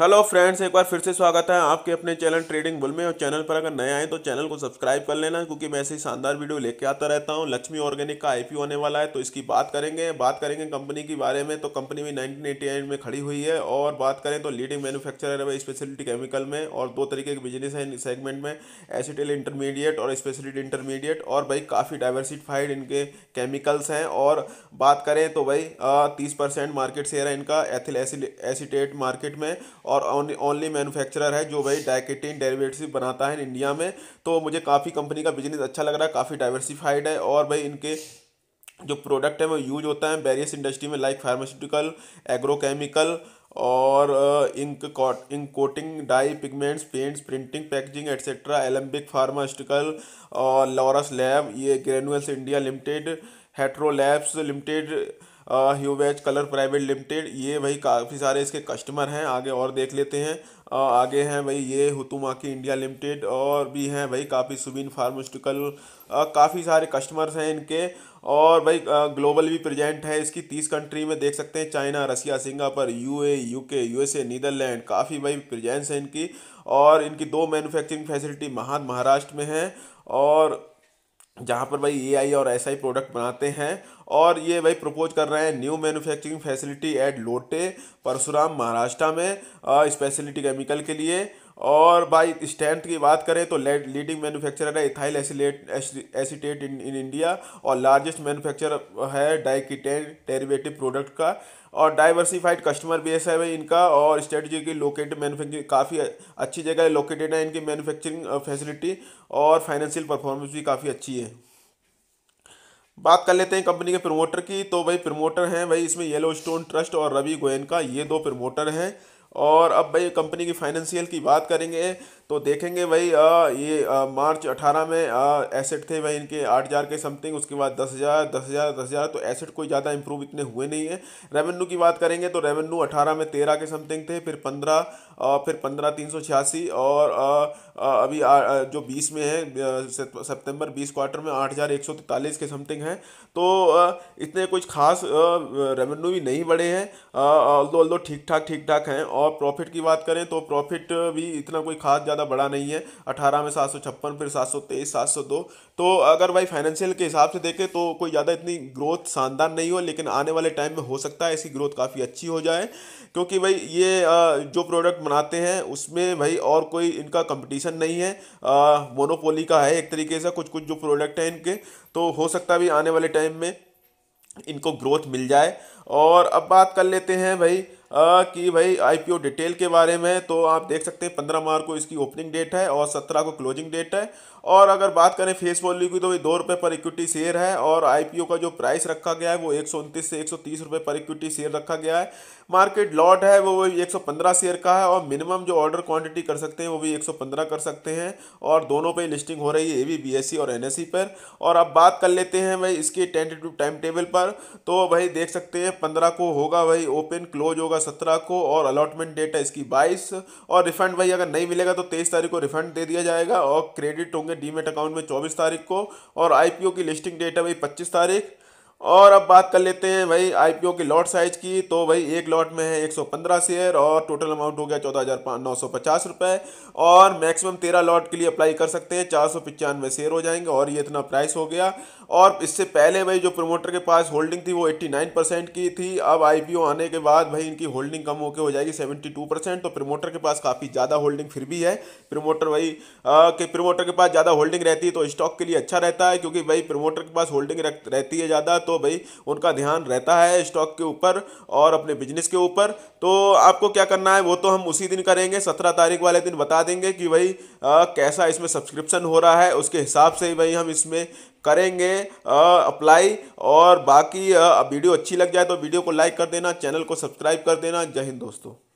hello friends एक बार फिर से स्वागत है आपके अपने चैनल ट्रेडिंग बुल में और चैनल पर अगर नए आए तो चैनल को सब्सक्राइब कर लेना क्योंकि मैं ऐसे ही शानदार वीडियो लेके आता रहता हूं लक्ष्मी ऑर्गेनिक का आईपीओ होने वाला है तो इसकी बात करेंगे बात करेंगे कंपनी के बारे में तो कंपनी भी नाइनटीन में खड़ी हुई है और बात करें तो लीडिंग मैनुफैक्चर है स्पेशलिटी केमिकल में और दो तरीके के बिजनेस है सेगमेंट में एसिटेल इंटरमीडिएट और स्पेशलिटी इंटरमीडिएट और भाई काफ़ी डाइवर्सिफाइड इनके केमिकल्स हैं और बात करें तो भाई तीस मार्केट शेयर है इनका एथिल एसिटेट मार्केट में और ओनली मैन्युफैक्चरर है जो भाई डाइकेटिन डेरिवेटिव बनाता है इंडिया में तो मुझे काफ़ी कंपनी का बिजनेस अच्छा लग रहा है काफ़ी डाइवर्सिफाइड है और भाई इनके जो प्रोडक्ट है वो यूज होता है वेरियस इंडस्ट्री में लाइक फार्मास्यूटिकल एग्रोकेमिकल और ink ink coating dye pigments paints printing packaging etcetera Alembic pharmaceutical और लॉरस लैब ये granules India limited Hetero labs limited ह्यूवेज कलर प्राइवेट लिमिटेड ये भाई काफ़ी सारे इसके कस्टमर हैं आगे और देख लेते हैं आगे हैं भाई ये हुतुमा की इंडिया लिमिटेड और भी हैं भाई काफ़ी सुबीन फार्मास्यूटिकल काफ़ी सारे कस्टमर्स हैं इनके और भाई ग्लोबल भी प्रेजेंट है इसकी तीस कंट्री में देख सकते हैं China Russia Singapore U A UK USA Netherlands काफ़ी भाई प्रेजेंस है इनकी और इनकी दो मैनुफैक्चरिंग फैसिलिटी महान महाराष्ट्र में है और जहाँ पर भाई ए आई और ऐसा ही प्रोडक्ट बनाते हैं और ये भाई प्रपोज कर रहे हैं न्यू मैन्युफैक्चरिंग फैसिलिटी एट लोटे परशुराम महाराष्ट्र में स्पेशलिटी केमिकल के लिए और बाई स्टैंड की बात करें तो लीडिंग मैन्युफैक्चरर है ethyl acylate acetate in, in India और लार्जेस्ट मैन्युफैक्चरर है डाइकिटेन टेरिवेटिव प्रोडक्ट का और डाइवर्सिफाइड कस्टमर बेस है भाई इनका और की लोकेटेड मैनुफैक्चरिंग काफ़ी अच्छी जगह लोकेटेड है इनकी मैनुफैक्चरिंग फैसिलिटी और फाइनेंशियल परफॉर्मेंस भी काफ़ी अच्छी है बात कर लेते हैं कंपनी के प्रमोटर की तो भाई प्रमोटर हैं भाई इसमें येलो स्टोन ट्रस्ट और रवि गोयन का ये दो प्रमोटर हैं और अब भाई कंपनी की फाइनेंशियल की बात करेंगे तो देखेंगे भाई आ, ये आ, मार्च अठारह में आ, एसेट थे भाई इनके आठ हज़ार के समथिंग उसके बाद दस हज़ार दस हज़ार दस हज़ार तो एसेट कोई ज़्यादा इंप्रूव इतने हुए नहीं है रेवेन्यू की बात करेंगे तो रेवेन्यू अठारह में तेरह के समथिंग थे फिर पंद्रह फिर पंद्रह तीन सौ छियासी और आ, आ, अभी आ, जो बीस में है सितंबर बीस क्वार्टर में आठ हज़ार एक सौ तैतालीस के समथिंग हैं तो आ, इतने कुछ खास रेवेन्यू भी नहीं बढ़े हैं ऑल्दो ऑल्दो ठीक ठाक ठीक ठाक हैं और प्रॉफिट की बात करें तो प्रॉफिट भी इतना कोई खास ज़्यादा ज़्यादा बड़ा नहीं है अठारह में सात सौ छप्पन फिर सात सौ तेईस सात सौ दो तो अगर भाई फाइनेंशियल के हिसाब से देखें तो कोई ज़्यादा इतनी ग्रोथ शानदार नहीं हो लेकिन आने वाले टाइम में हो सकता है ऐसी ग्रोथ काफ़ी अच्छी हो जाए क्योंकि भाई ये जो प्रोडक्ट बनाते हैं उसमें भाई और कोई इनका कंपटीशन नहीं है मोनोपोली का है एक तरीके से कुछ कुछ जो प्रोडक्ट हैं इनके तो हो सकता है भी आने वाले टाइम में इनको ग्रोथ मिल जाए और अब बात कर लेते हैं भाई कि भाई आईपीओ डिटेल के बारे में तो आप देख सकते हैं पंद्रह मार्च को इसकी ओपनिंग डेट है और सत्रह को क्लोजिंग डेट है और अगर बात करें फेस वैल्यू की तो वही दो रुपये पर इक्विटी शेयर है और आईपीओ का जो प्राइस रखा गया है वो एक से एक रुपये पर इक्विटी शेयर रखा गया है मार्केट लॉट है वो वही एक शेयर का है और मिनिमम जो ऑर्डर क्वांटिटी कर सकते हैं वो भी 115 कर सकते हैं और दोनों पे लिस्टिंग हो रही है ए बी बी और एन पर और अब बात कर लेते हैं भाई इसके टेंटेटिव टाइम टेबल पर तो भाई देख सकते हैं पंद्रह को होगा भाई ओपन क्लोज होगा सत्रह को और अलॉटमेंट डेट है इसकी बाईस और रिफंड भाई अगर नहीं मिलेगा तो तेईस तारीख को रिफंड दे दिया जाएगा और क्रेडिट होंगे होंगे डीमेट अकाउंट में चौबीस तारीख को और आईपीओ की लिस्टिंग डेट है भाई पच्चीस तारीख और अब बात कर लेते हैं भाई आईपीओ के लॉट साइज की तो भाई एक लॉट में है 115 शेयर और टोटल अमाउंट हो गया चौदह हज़ार नौ सौ पचास रुपये और मैक्सिमम तेरह लॉट के लिए अप्लाई कर सकते हैं चार सौ पचानवे शेयर हो जाएंगे और ये इतना प्राइस हो गया और इससे पहले भाई जो प्रमोटर के पास होल्डिंग थी वो 89 परसेंट की थी अब आईपीओ आने के बाद भाई इनकी होल्डिंग कम होकर हो जाएगी 72 परसेंट तो प्रमोटर के पास काफ़ी ज़्यादा होल्डिंग फिर भी है प्रमोटर भाई के प्रमोटर के पास ज़्यादा होल्डिंग रहती है तो स्टॉक के लिए अच्छा रहता है क्योंकि भाई प्रमोटर के पास होल्डिंग रहती है ज़्यादा तो भाई उनका ध्यान रहता है स्टॉक के ऊपर और अपने बिजनेस के ऊपर तो आपको क्या करना है वो तो हम उसी दिन करेंगे सत्रह तारीख वाले दिन बता देंगे कि भाई कैसा इसमें सब्सक्रिप्शन हो रहा है उसके हिसाब से भाई हम इसमें करेंगे अप्लाई और बाकी वीडियो अच्छी लग जाए तो वीडियो को लाइक कर देना चैनल को सब्सक्राइब कर देना जय हिंद दोस्तों